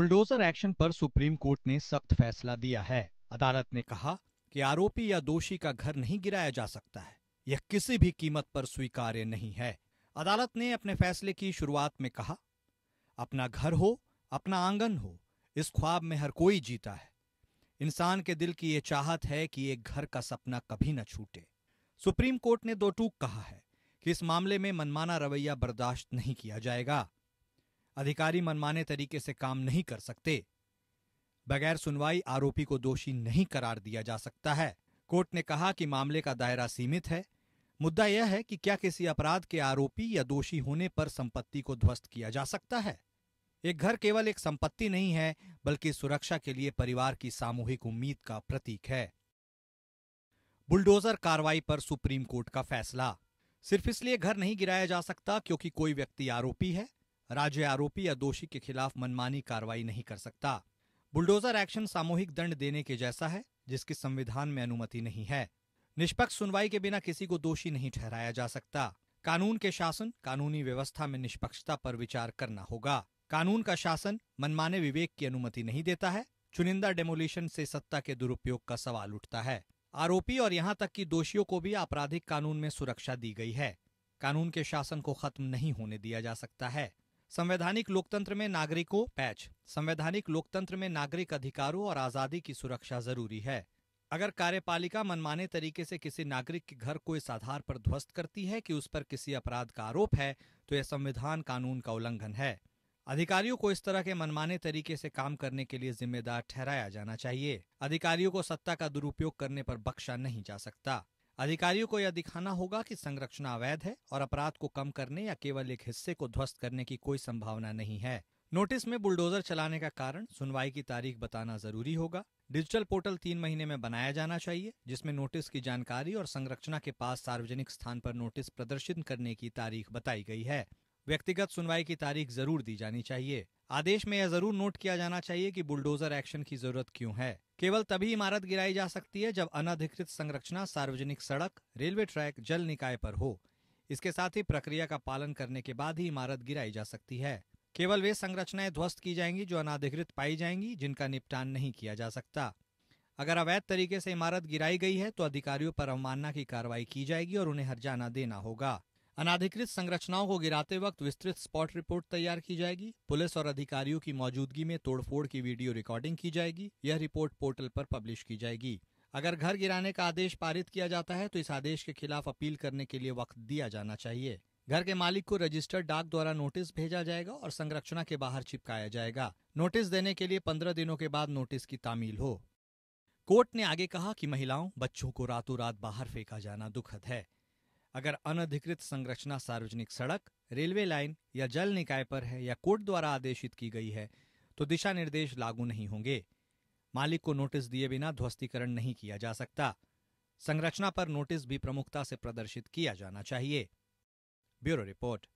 bulldozer action पर Supreme Court ने सख्त फैसला दिया है अदालत ने कहा कि आरोपी या दोषी का घर नहीं गिराया जा सकता है यह किसी भी कीमत पर स्वीकार्य नहीं है अदालत ने अपने फैसले की शुरुआत में कहा अपना घर हो अपना आंगन हो इस ख्वाब में हर कोई जीता है इंसान के दिल की ये चाहत है कि एक घर का सपना कभी न छूटे सुप्रीम कोर्ट ने दो टूक कहा है कि इस मामले में मनमाना रवैया बर्दाश्त नहीं किया जाएगा अधिकारी मनमाने तरीके से काम नहीं कर सकते बगैर सुनवाई आरोपी को दोषी नहीं करार दिया जा सकता है कोर्ट ने कहा कि मामले का दायरा सीमित है मुद्दा यह है कि क्या किसी अपराध के आरोपी या दोषी होने पर संपत्ति को ध्वस्त किया जा सकता है एक घर केवल एक संपत्ति नहीं है बल्कि सुरक्षा के लिए परिवार की सामूहिक उम्मीद का प्रतीक है बुलडोजर कार्रवाई पर सुप्रीम कोर्ट का फैसला सिर्फ इसलिए घर नहीं गिराया जा सकता क्योंकि कोई व्यक्ति आरोपी है राज्य आरोपी या दोषी के खिलाफ मनमानी कार्रवाई नहीं कर सकता बुलडोजर एक्शन सामूहिक दंड देने के जैसा है जिसकी संविधान में अनुमति नहीं है निष्पक्ष सुनवाई के बिना किसी को दोषी नहीं ठहराया जा सकता कानून के शासन कानूनी व्यवस्था में निष्पक्षता पर विचार करना होगा कानून का शासन मनमाने विवेक की अनुमति नहीं देता है चुनिंदा डेमोलिशन से सत्ता के दुरुपयोग का सवाल उठता है आरोपी और यहाँ तक कि दोषियों को भी आपराधिक कानून में सुरक्षा दी गई है कानून के शासन को खत्म नहीं होने दिया जा सकता है संवैधानिक लोकतंत्र में नागरिकों पैच संवैधानिक लोकतंत्र में नागरिक अधिकारों और आजादी की सुरक्षा जरूरी है अगर कार्यपालिका मनमाने तरीके से किसी नागरिक के घर को इस आधार पर ध्वस्त करती है कि उस पर किसी अपराध का आरोप है तो यह संविधान कानून का उल्लंघन है अधिकारियों को इस तरह के मनमाने तरीके से काम करने के लिए जिम्मेदार ठहराया जाना चाहिए अधिकारियों को सत्ता का दुरुपयोग करने पर बख्शा नहीं जा सकता अधिकारियों को यह दिखाना होगा कि संरचना अवैध है और अपराध को कम करने या केवल एक हिस्से को ध्वस्त करने की कोई संभावना नहीं है नोटिस में बुलडोजर चलाने का कारण सुनवाई की तारीख बताना जरूरी होगा डिजिटल पोर्टल तीन महीने में बनाया जाना चाहिए जिसमें नोटिस की जानकारी और संरचना के पास सार्वजनिक स्थान पर नोटिस प्रदर्शित करने की तारीख बताई गई है व्यक्तिगत सुनवाई की तारीख जरूर दी जानी चाहिए आदेश में यह जरूर नोट किया जाना चाहिए कि बुलडोजर एक्शन की जरूरत क्यों है केवल तभी इमारत गिराई जा सकती है जब अनधिकृत संरचना सार्वजनिक सड़क रेलवे ट्रैक जल निकाय पर हो इसके साथ ही प्रक्रिया का पालन करने के बाद ही इमारत गिराई जा सकती है केवल वे संरचनाएं ध्वस्त की जाएंगी जो अनाधिकृत पाई जाएंगी जिनका निपटान नहीं किया जा सकता अगर अवैध तरीके से इमारत गिराई गई है तो अधिकारियों पर अवमानना की कार्रवाई की जाएगी और उन्हें जाना देना होगा अनाधिकृत संरचनाओं को गिराते वक्त विस्तृत स्पॉट रिपोर्ट तैयार की जाएगी पुलिस और अधिकारियों की मौजूदगी में तोड़फोड़ की वीडियो रिकॉर्डिंग की जाएगी यह रिपोर्ट पोर्टल पर पब्लिश की जाएगी अगर घर गिराने का आदेश पारित किया जाता है तो इस आदेश के खिलाफ अपील करने के लिए वक्त दिया जाना चाहिए घर के मालिक को रजिस्टर्ड डाक द्वारा नोटिस भेजा जाएगा और संरचना के बाहर चिपकाया जाएगा नोटिस देने के लिए पंद्रह दिनों के बाद नोटिस की तामील हो कोर्ट ने आगे कहा कि महिलाओं बच्चों को रातों रात बाहर फेंका जाना दुखद है अगर अनधिकृत संरचना सार्वजनिक सड़क रेलवे लाइन या जल निकाय पर है या कोर्ट द्वारा आदेशित की गई है तो दिशा निर्देश लागू नहीं होंगे मालिक को नोटिस दिए बिना ध्वस्तीकरण नहीं किया जा सकता संरचना पर नोटिस भी प्रमुखता से प्रदर्शित किया जाना चाहिए ब्यूरो रिपोर्ट